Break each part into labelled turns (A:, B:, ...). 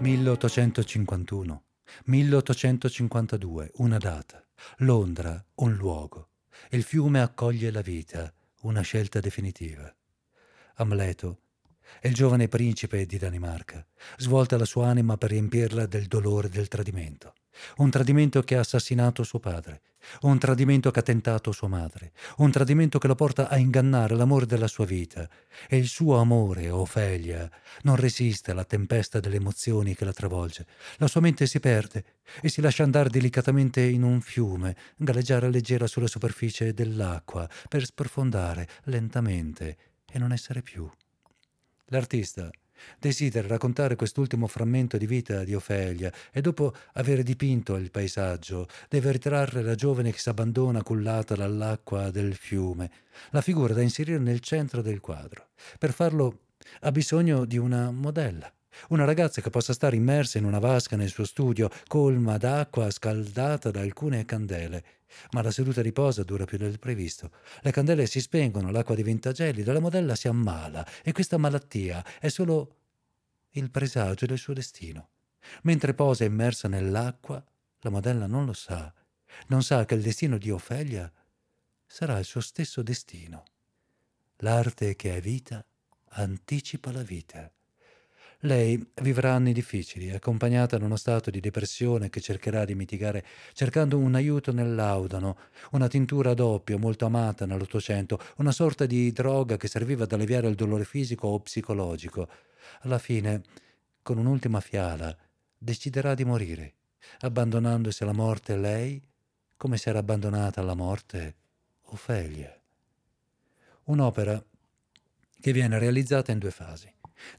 A: 1851, 1852, una data. Londra, un luogo. Il fiume accoglie la vita, una scelta definitiva. Amleto è il giovane principe di Danimarca. Svolta la sua anima per riempirla del dolore del tradimento. Un tradimento che ha assassinato suo padre, un tradimento che ha tentato sua madre, un tradimento che lo porta a ingannare l'amore della sua vita. E il suo amore, Ofelia, oh non resiste alla tempesta delle emozioni che la travolge. La sua mente si perde e si lascia andare delicatamente in un fiume, galleggiare leggera sulla superficie dell'acqua, per sprofondare lentamente e non essere più. L'artista Desidera raccontare quest'ultimo frammento di vita di Ofelia e dopo aver dipinto il paesaggio deve ritrarre la giovane che si abbandona cullata dall'acqua del fiume, la figura da inserire nel centro del quadro. Per farlo ha bisogno di una modella. Una ragazza che possa stare immersa in una vasca nel suo studio, colma d'acqua scaldata da alcune candele. Ma la seduta di posa dura più del previsto. Le candele si spengono, l'acqua diventa gelida, la modella si ammala e questa malattia è solo il presagio del suo destino. Mentre posa immersa nell'acqua, la modella non lo sa. Non sa che il destino di Ofelia sarà il suo stesso destino. L'arte che è vita anticipa la vita. Lei vivrà anni difficili, accompagnata da uno stato di depressione che cercherà di mitigare cercando un aiuto nell'audano, una tintura doppio molto amata nell'Ottocento, una sorta di droga che serviva ad alleviare il dolore fisico o psicologico. Alla fine, con un'ultima fiala, deciderà di morire, abbandonandosi alla morte lei come si era abbandonata alla morte Ofelia. Un'opera che viene realizzata in due fasi.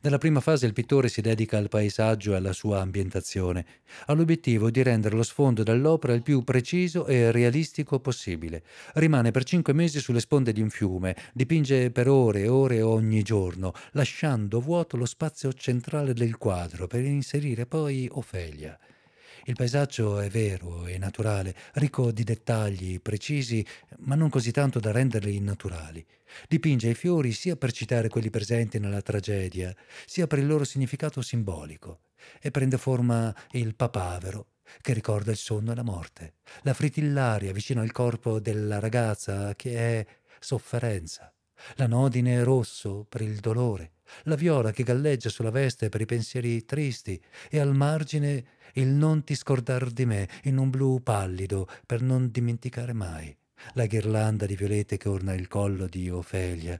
A: Nella prima fase il pittore si dedica al paesaggio e alla sua ambientazione, all'obiettivo di rendere lo sfondo dell'opera il più preciso e realistico possibile. Rimane per cinque mesi sulle sponde di un fiume, dipinge per ore e ore ogni giorno, lasciando vuoto lo spazio centrale del quadro per inserire poi Ofelia. Il paesaggio è vero e naturale, ricco di dettagli precisi, ma non così tanto da renderli innaturali. Dipinge i fiori sia per citare quelli presenti nella tragedia, sia per il loro significato simbolico, e prende forma il papavero, che ricorda il sonno e la morte, la fritillaria vicino al corpo della ragazza, che è sofferenza, la nodine rosso per il dolore, la viola che galleggia sulla veste per i pensieri tristi e al margine il non ti scordar di me in un blu pallido per non dimenticare mai, la ghirlanda di violette che orna il collo di Ofelia,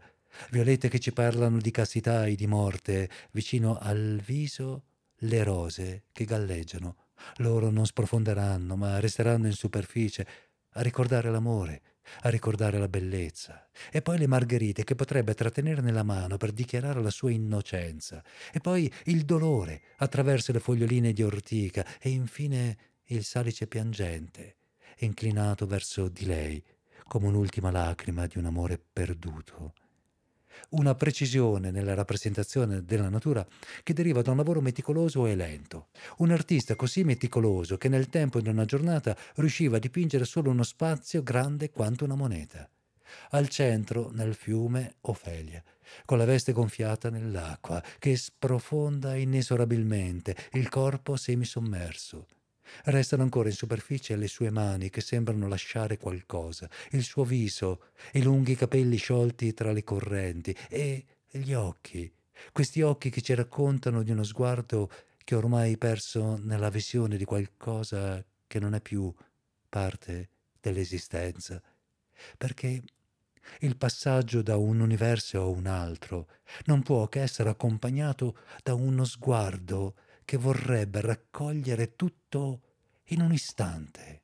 A: violette che ci parlano di castità e di morte, vicino al viso le rose che galleggiano. Loro non sprofonderanno, ma resteranno in superficie a ricordare l'amore, a ricordare la bellezza, e poi le margherite che potrebbe trattenere nella mano per dichiarare la sua innocenza, e poi il dolore attraverso le foglioline di ortica, e infine il salice piangente, inclinato verso di lei, come un'ultima lacrima di un amore perduto una precisione nella rappresentazione della natura che deriva da un lavoro meticoloso e lento. Un artista così meticoloso che nel tempo di una giornata riusciva a dipingere solo uno spazio grande quanto una moneta. Al centro, nel fiume, Ofelia, con la veste gonfiata nell'acqua, che sprofonda inesorabilmente, il corpo semisommerso. Restano ancora in superficie le sue mani che sembrano lasciare qualcosa, il suo viso, i lunghi capelli sciolti tra le correnti e gli occhi, questi occhi che ci raccontano di uno sguardo che ormai perso nella visione di qualcosa che non è più parte dell'esistenza. Perché il passaggio da un universo a un altro non può che essere accompagnato da uno sguardo che vorrebbe raccogliere tutto in un istante.